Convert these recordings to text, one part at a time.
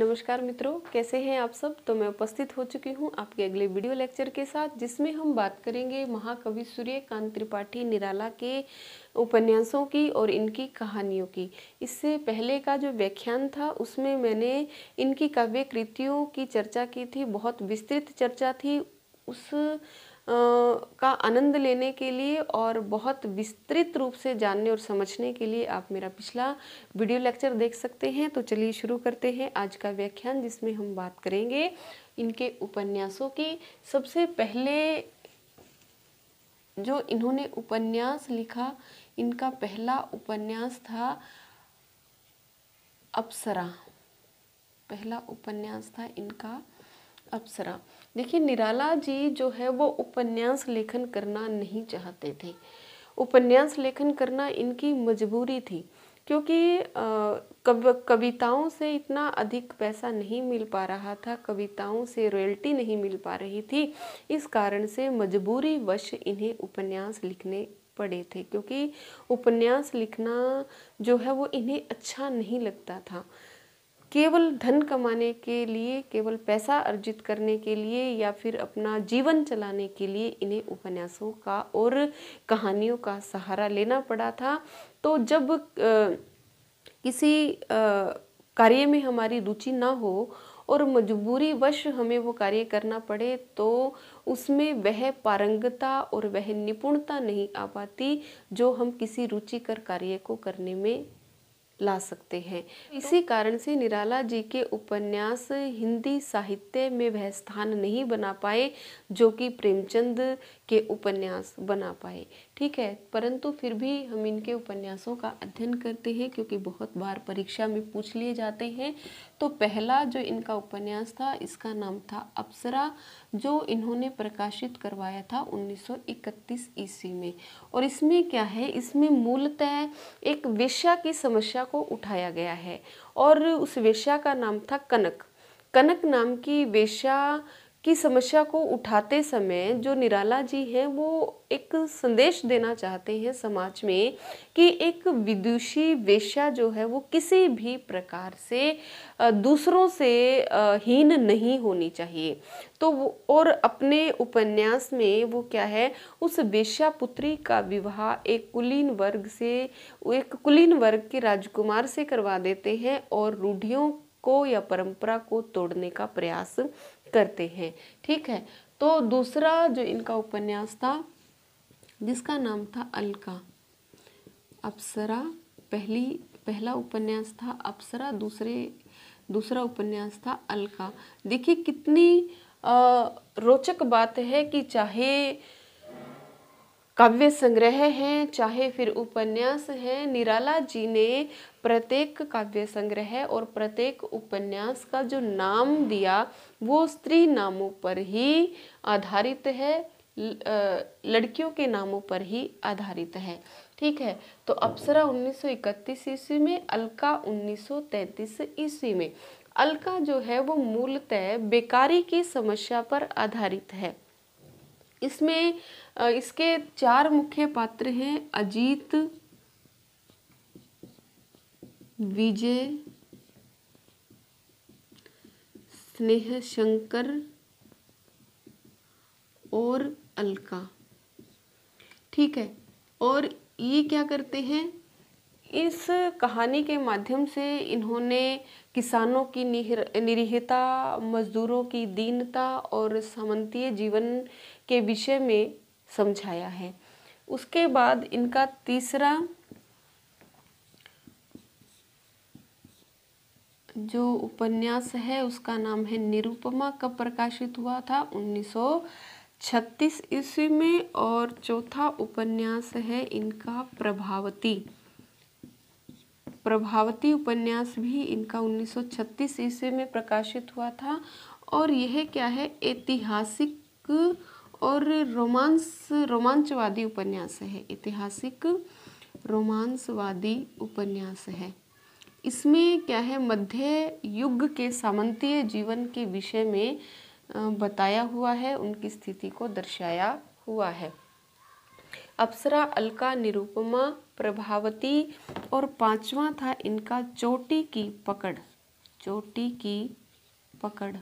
नमस्कार मित्रों कैसे हैं आप सब तो मैं उपस्थित हो चुकी हूं आपके अगले वीडियो लेक्चर के साथ जिसमें हम बात करेंगे महाकवि सूर्यकांत त्रिपाठी निराला के उपन्यासों की और इनकी कहानियों की इससे पहले का जो व्याख्यान था उसमें मैंने इनकी काव्य कृतियों की चर्चा की थी बहुत विस्तृत चर्चा थी उस का आनंद लेने के लिए और बहुत विस्तृत रूप से जानने और समझने के लिए आप मेरा पिछला वीडियो लेक्चर देख सकते हैं तो चलिए शुरू करते हैं आज का व्याख्यान जिसमें हम बात करेंगे इनके उपन्यासों की सबसे पहले जो इन्होंने उपन्यास लिखा इनका पहला उपन्यास था अप्सरा पहला उपन्यास था इनका अप्सरा देखिए निराला जी जो है वो उपन्यास लेखन करना नहीं चाहते थे उपन्यास लेखन करना इनकी मजबूरी थी क्योंकि कव कविताओं से इतना अधिक पैसा नहीं मिल पा रहा था कविताओं से रॉयल्टी नहीं मिल पा रही थी इस कारण से मजबूरी वश इन्हें उपन्यास लिखने पड़े थे क्योंकि उपन्यास लिखना जो है वो इन्हें अच्छा नहीं लगता था केवल धन कमाने के लिए केवल पैसा अर्जित करने के लिए या फिर अपना जीवन चलाने के लिए इन्हें उपन्यासों का और कहानियों का सहारा लेना पड़ा था तो जब किसी कार्य में हमारी रुचि ना हो और मजबूरी वश हमें वो कार्य करना पड़े तो उसमें वह पारंगता और वह निपुणता नहीं आ पाती जो हम किसी रुचि कर कार्य को करने में ला सकते हैं इसी कारण से निराला जी के उपन्यास हिंदी साहित्य में वह स्थान नहीं बना पाए जो कि प्रेमचंद के उपन्यास बना पाए ठीक है परंतु फिर भी हम इनके उपन्यासों का अध्ययन करते हैं क्योंकि बहुत बार परीक्षा में पूछ लिए जाते हैं तो पहला जो इनका उपन्यास था इसका नाम था अप्सरा जो इन्होंने प्रकाशित करवाया था 1931 ईस्वी में और इसमें क्या है इसमें मूलतः एक वेश्या की समस्या को उठाया गया है और उस वेश्या का नाम था कनक कनक नाम की वेश्या की समस्या को उठाते समय जो निराला जी हैं वो एक संदेश देना चाहते हैं समाज में कि एक विदुषी वेश्या जो है वो किसी भी प्रकार से दूसरों से हीन नहीं होनी चाहिए तो वो और अपने उपन्यास में वो क्या है उस वेश्या पुत्री का विवाह एक कुलीन वर्ग से एक कुलीन वर्ग के राजकुमार से करवा देते हैं और रूढ़ियों को या परंपरा को तोड़ने का प्रयास करते हैं ठीक है तो दूसरा जो इनका उपन्यास था जिसका नाम था अलका अप्सरा पहली पहला उपन्यास था अप्सरा दूसरे दूसरा उपन्यास था अलका देखिए कितनी रोचक बात है कि चाहे काव्य संग्रह हैं चाहे फिर उपन्यास हैं निराला जी ने प्रत्येक काव्य संग्रह और प्रत्येक उपन्यास का जो नाम दिया वो स्त्री नामों पर ही आधारित है लड़कियों के नामों पर ही आधारित है ठीक है तो अप्सरा 1931 ईस्वी में अलका 1933 ईस्वी में अलका जो है वो मूलतः बेकारी की समस्या पर आधारित है इसमें इसके चार मुख्य पात्र हैं अजीत विजय स्नेह शंकर और अलका ठीक है और ये क्या करते हैं इस कहानी के माध्यम से इन्होंने किसानों की निरीहता मज़दूरों की दीनता और सामंतीय जीवन के विषय में समझाया है उसके बाद इनका तीसरा जो उपन्यास है उसका नाम है निरुपमा कब प्रकाशित हुआ था 1936 ईस्वी में और चौथा उपन्यास है इनका प्रभावती प्रभावती उपन्यास भी इनका 1936 ईस्वी में प्रकाशित हुआ था और यह क्या है ऐतिहासिक और रोमांस रोमांचवादी उपन्यास है ऐतिहासिक रोमांसवादी उपन्यास है इसमें क्या है मध्य युग के सामंतीय जीवन के विषय में बताया हुआ है उनकी स्थिति को दर्शाया हुआ है अप्सरा अलका निरुपमा प्रभावती और पांचवा था इनका चोटी की पकड़ चोटी की पकड़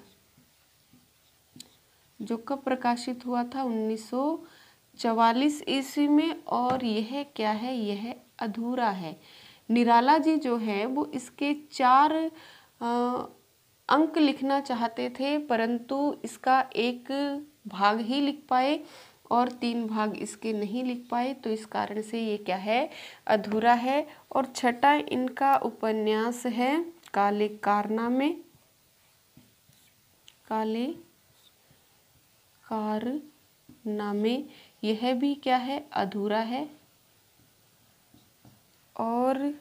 जो कब प्रकाशित हुआ था 1944 ईस्वी में और यह क्या है यह अधूरा है निराला जी जो है वो इसके चार आ, अंक लिखना चाहते थे परंतु इसका एक भाग ही लिख पाए और तीन भाग इसके नहीं लिख पाए तो इस कारण से ये क्या है अधूरा है और छठा इनका उपन्यास है काले कारनामे काले कारनामे यह भी क्या है अधूरा है और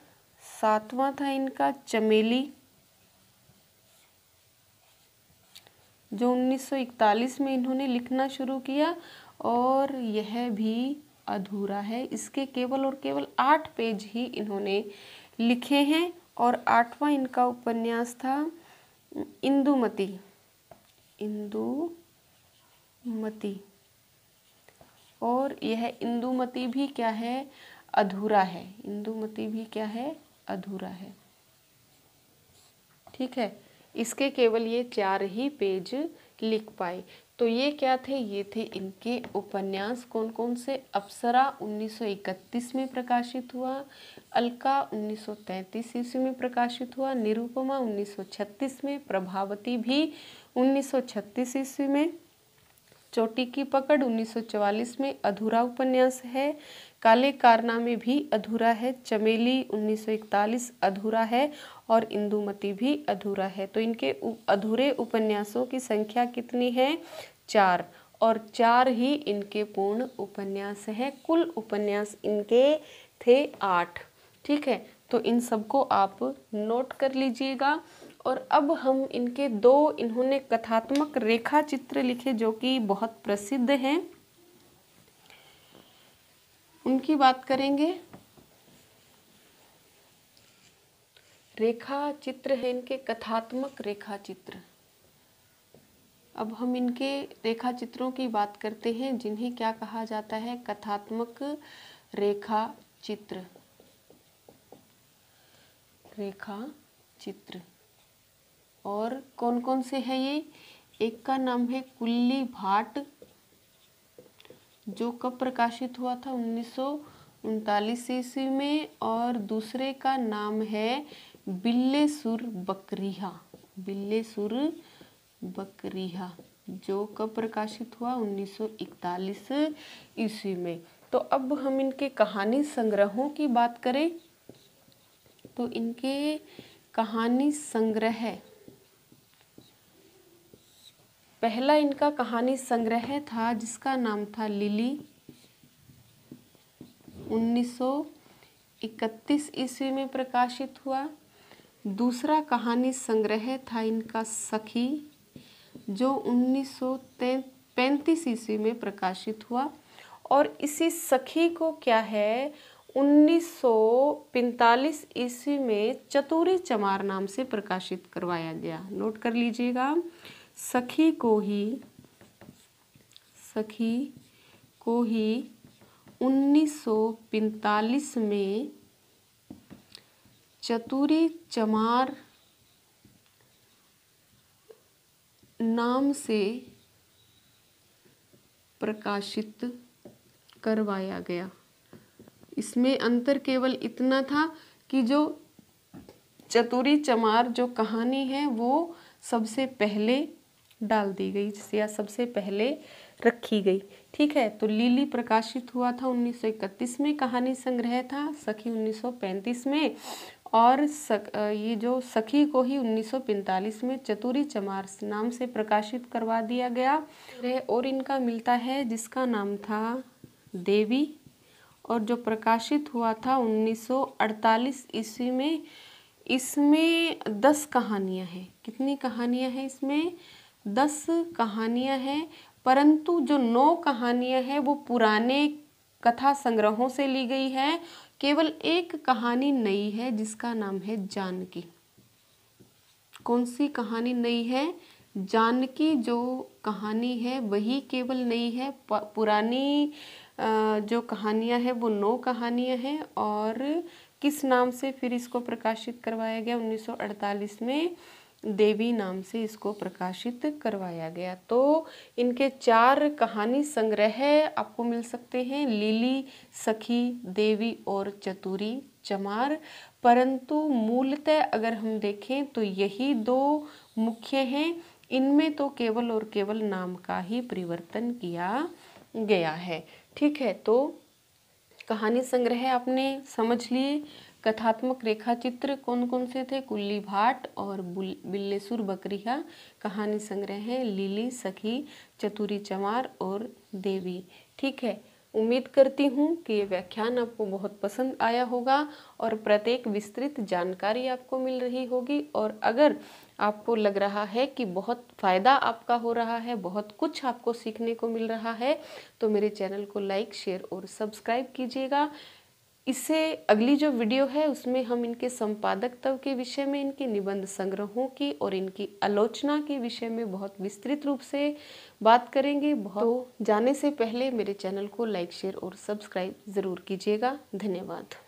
सातवां था इनका चमेली जो 1941 में इन्होंने लिखना शुरू किया और यह भी अधूरा है इसके केवल और केवल आठ पेज ही इन्होंने लिखे हैं और आठवां इनका उपन्यास था इंदुमती इंदुमती और यह इंदुमती भी क्या है अधूरा है इंदुमती भी क्या है अधूरा है ठीक है इसके केवल ये चार ही पेज लिख पाए तो ये क्या थे ये थे इनके उपन्यास कौन कौन से अप्सरा 1931 में प्रकाशित हुआ अलका 1933 ईस्वी में प्रकाशित हुआ निरुपमा 1936 में प्रभावती भी 1936 ईस्वी में चोटी की पकड़ 1944 में अधूरा उपन्यास है काले कारनामे भी अधूरा है चमेली 1941 अधूरा है और इंदुमती भी अधूरा है तो इनके अधूरे उपन्यासों की संख्या कितनी है चार और चार ही इनके पूर्ण उपन्यास हैं कुल उपन्यास इनके थे आठ ठीक है तो इन सबको आप नोट कर लीजिएगा और अब हम इनके दो इन्होंने कथात्मक रेखा चित्र लिखे जो कि बहुत प्रसिद्ध हैं उनकी बात करेंगे रेखा चित्र है इनके कथात्मक रेखा चित्र अब हम इनके रेखा चित्रों की बात करते हैं जिन्हें क्या कहा जाता है कथात्मक रेखा चित्र रेखा चित्र और कौन कौन से है ये एक का नाम है कुल्ली भाट जो कब प्रकाशित हुआ था उन्नीस सौ उनतालीस ईस्वी में और दूसरे का नाम है बिल्ले सुर बकरीहा बिल्ले सुर बकरीहा जो कब प्रकाशित हुआ 1941 ईस्वी में तो अब हम इनके कहानी संग्रहों की बात करें तो इनके कहानी संग्रह पहला इनका कहानी संग्रह था जिसका नाम था लिली 1931 ईस्वी में प्रकाशित हुआ दूसरा कहानी संग्रह था इनका सखी जो उन्नीस सौ पैंतीस ईस्वी में प्रकाशित हुआ और इसी सखी को क्या है 1945 ईस्वी में चतुरी चमार नाम से प्रकाशित करवाया गया नोट कर लीजिएगा सखी को ही सखी को ही 1945 में चतुरी चमार नाम से प्रकाशित करवाया गया इसमें अंतर केवल इतना था कि जो चतुरी चमार जो कहानी है वो सबसे पहले डाल दी गई या सबसे पहले रखी गई ठीक है तो लीली प्रकाशित हुआ था 1931 में कहानी संग्रह था सखी 1935 में और सक, ये जो सखी को ही 1945 में चतुरी चमार नाम से प्रकाशित करवा दिया गया और इनका मिलता है जिसका नाम था देवी और जो प्रकाशित हुआ था 1948 ईस्वी में इसमें दस कहानियां हैं कितनी कहानियां हैं इसमें दस कहानियां हैं परंतु जो नौ कहानियां हैं वो पुराने कथा संग्रहों से ली गई है केवल एक कहानी नई है जिसका नाम है जानकी कौन सी कहानी नई है जानकी जो कहानी है वही केवल नई है पुरानी जो कहानियां हैं वो नौ कहानियां हैं और किस नाम से फिर इसको प्रकाशित करवाया गया 1948 में देवी नाम से इसको प्रकाशित करवाया गया तो इनके चार कहानी संग्रह आपको मिल सकते हैं लीली सखी देवी और चतुरी चमार परंतु मूलतः अगर हम देखें तो यही दो मुख्य हैं इनमें तो केवल और केवल नाम का ही परिवर्तन किया गया है ठीक है तो कहानी संग्रह आपने समझ लिए कथात्मक रेखाचित्र कौन कौन से थे कुल्ली भाट और बिल्लेसुर बकरिया कहानी संग्रह हैं लीली सखी चतुरी चमार और देवी ठीक है उम्मीद करती हूँ कि ये व्याख्यान आपको बहुत पसंद आया होगा और प्रत्येक विस्तृत जानकारी आपको मिल रही होगी और अगर आपको लग रहा है कि बहुत फ़ायदा आपका हो रहा है बहुत कुछ आपको सीखने को मिल रहा है तो मेरे चैनल को लाइक शेयर और सब्सक्राइब कीजिएगा इससे अगली जो वीडियो है उसमें हम इनके संपादकत्व के विषय में इनके निबंध संग्रहों की और इनकी आलोचना के विषय में बहुत विस्तृत रूप से बात करेंगे बहुत तो जाने से पहले मेरे चैनल को लाइक शेयर और सब्सक्राइब ज़रूर कीजिएगा धन्यवाद